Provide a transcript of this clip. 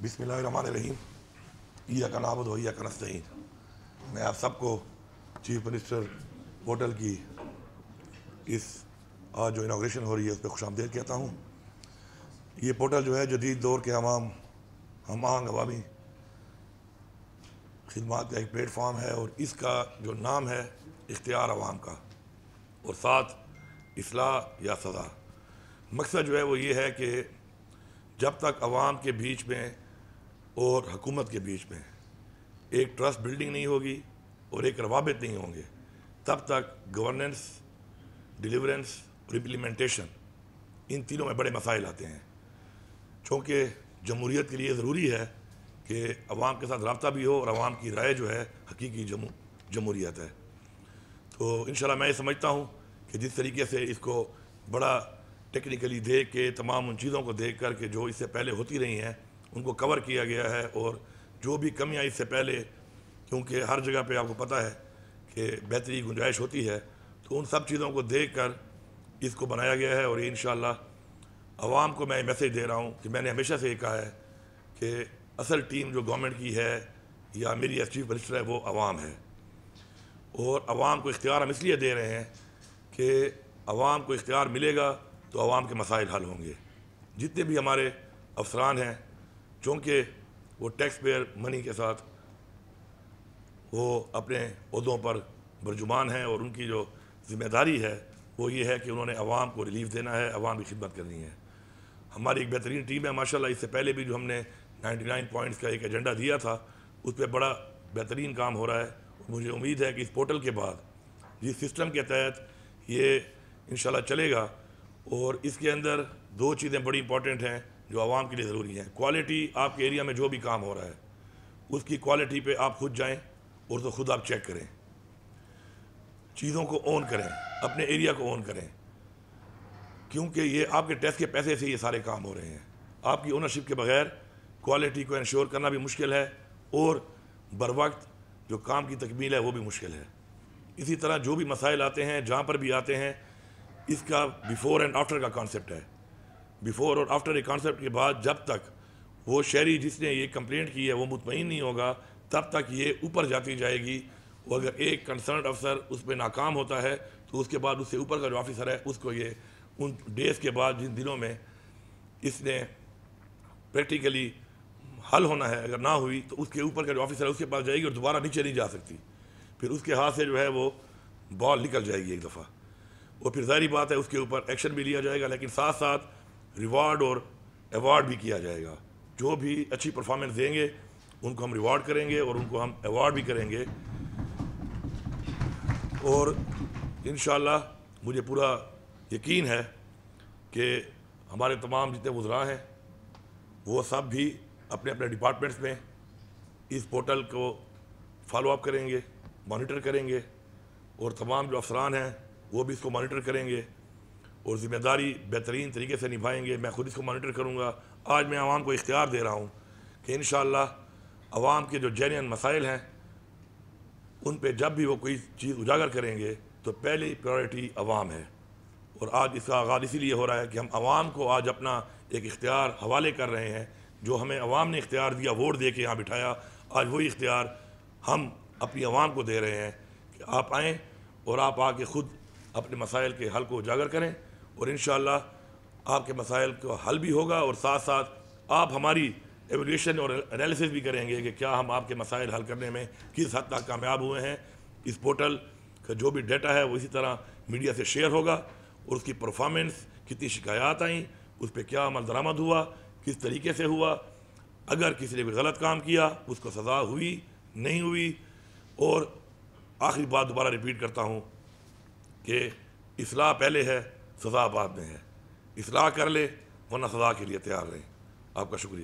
बिसमीम या कनाबद हो या नहीं मैं आप सबको चीफ मिनिस्टर पोर्टल की इस आज जो इनाग्रेशन हो रही है उस पर खुश आमदेद कहता हूँ ये पोर्टल जो है जदीद दौर के अवाम हम आहंग अवामी खदमात का एक प्लेटफार्म है और इसका जो नाम है इख्तियार आवाम का और साथ असलाह या सज़ा मकसद जो है वो ये है कि जब तक अवाम के बीच में और हकूमत के बीच में एक ट्रस्ट बिल्डिंग नहीं होगी और एक रवाबित नहीं होंगे तब तक गवर्नेंस डिलीवरेंस और इम्प्लीमेंटेशन इन तीनों में बड़े मसाइल आते हैं चूँकि जमहूरीत के लिए ज़रूरी है कि अवाम के साथ रबता भी हो और अवाम की राय जो है हकीकी जमहूरीत है तो इन मैं ये समझता हूँ कि जिस तरीके से इसको बड़ा टेक्निकली देख के तमाम उन चीज़ों को देख कर के जो इससे पहले होती रही हैं उनको कवर किया गया है और जो भी कमियाँ इससे पहले क्योंकि हर जगह पे आपको पता है कि बेहतरी गुंजाइश होती है तो उन सब चीज़ों को देख कर इसको बनाया गया है और इन आवाम को मैं मैसेज दे रहा हूँ कि मैंने हमेशा से ये कहा है कि असल टीम जो गवर्नमेंट की है या मेरी एस चीफ मिनिस्टर है वो आवाम है और आवाम को इख्तियार हम इसलिए दे रहे हैं कि आवाम को इख्तियार मिलेगा तो आवाम के मसाइल हल होंगे जितने भी हमारे अफसरान हैं चूँकि वो टैक्स पेयर मनी के साथ वो अपने अहदों पर बरजुमान हैं और उनकी जो ज़िम्मेदारी है वो ये है कि उन्होंने आवाम को रिलीफ देना है अवाम की खिदमत करनी है हमारी एक बेहतरीन टीम है माशाल्लाह इससे पहले भी जो हमने 99 पॉइंट्स का एक एजेंडा दिया था उस पर बड़ा बेहतरीन काम हो रहा है मुझे उम्मीद है कि इस पोर्टल के बाद जिस सिस्टम के तहत ये इन चलेगा और इसके अंदर दो चीज़ें बड़ी इंपॉर्टेंट हैं जो आवाम के लिए ज़रूरी हैं क्वालिटी आपके एरिया में जो भी काम हो रहा है उसकी क्वालिटी पे आप खुद जाएं और तो खुद आप चेक करें चीज़ों को ऑन करें अपने एरिया को ऑन करें क्योंकि ये आपके टैक्स के पैसे से ये सारे काम हो रहे हैं आपकी ओनरशिप के बगैर क्वालिटी को इंश्योर करना भी मुश्किल है और बर वक्त जो काम की तकमील है वो भी मुश्किल है इसी तरह जो भी मसाइल आते हैं जहाँ पर भी आते हैं इसका बिफ़ोर एंड आफ्टर का कॉन्सेप्ट है बिफोर और आफ्टर ए कॉन्सेप्ट के बाद जब तक वो शहरी जिसने ये कंप्लेंट की है वो मुतमिन नहीं होगा तब तक ये ऊपर जाती जाएगी और अगर एक कंसर्न अफसर उस पर नाकाम होता है तो उसके बाद उससे ऊपर का जो ऑफिसर है उसको ये उन डेज के बाद जिन दिनों में इसने प्रैक्टिकली हल होना है अगर ना हुई तो उसके ऊपर का जो ऑफिसर है उसके पास जाएगी और दोबारा नीचे नहीं जा सकती फिर उसके हाथ से जो है वो बॉल निकल जाएगी एक दफ़ा और फिर जाहरी बात है उसके ऊपर एक्शन भी लिया जाएगा लेकिन साथ साथ रिवार्ड और अवार्ड भी किया जाएगा जो भी अच्छी परफॉर्मेंस देंगे उनको हम रिवार्ड करेंगे और उनको हम अवार्ड भी करेंगे और इन मुझे पूरा यकीन है कि हमारे तमाम जितने वज्रा हैं वो सब भी अपने अपने डिपार्टमेंट्स में इस पोर्टल को फॉलोअप करेंगे मॉनिटर करेंगे और तमाम जो अफसरान हैं वो भी इसको मॉनिटर करेंगे और ज़िम्मेदारी बेहतरीन तरीके से निभाएंगे मैं खुद इसको मॉनिटर करूँगा आज मैं आवाम को इख्तियार दे रहा हूँ कि इन आवाम के जो जैन मसाइल हैं उन पर जब भी वो कोई चीज़ उजागर करेंगे तो पहली प्रायोरिटी अवाम है और आज इसका आगाज़ इसीलिए हो रहा है कि हम आवाम को आज अपना एक इख्तियार हवाले कर रहे हैं जो हमें अवाम ने इख्तियार दिया वोट दे के यहाँ बिठाया आज वही इख्तियार हम अपनी आवाम को दे रहे हैं कि आप आएँ और आप आके ख़ुद अपने मसाइल के हल को उजागर करें और इन आपके मसाइल का हल भी होगा और साथ साथ आप हमारी एवोल्यूशन और एनालिसिस भी करेंगे कि क्या हम आपके मसाइल हल करने में किस हद तक कामयाब हुए हैं इस पोर्टल का जो भी डेटा है वो इसी तरह मीडिया से शेयर होगा और उसकी परफॉर्मेंस कितनी शिकायत आई उस पर क्या अमल दरामद हुआ किस तरीके से हुआ अगर किसी ने भी गलत काम किया उसको सज़ा हुई नहीं हुई और आखिरी बात दोबारा रिपीट करता हूँ कि इसलाह पहले है सजा आबाद में है इसलाह कर ले वरना सजा के लिए तैयार रहें आपका शुक्रिया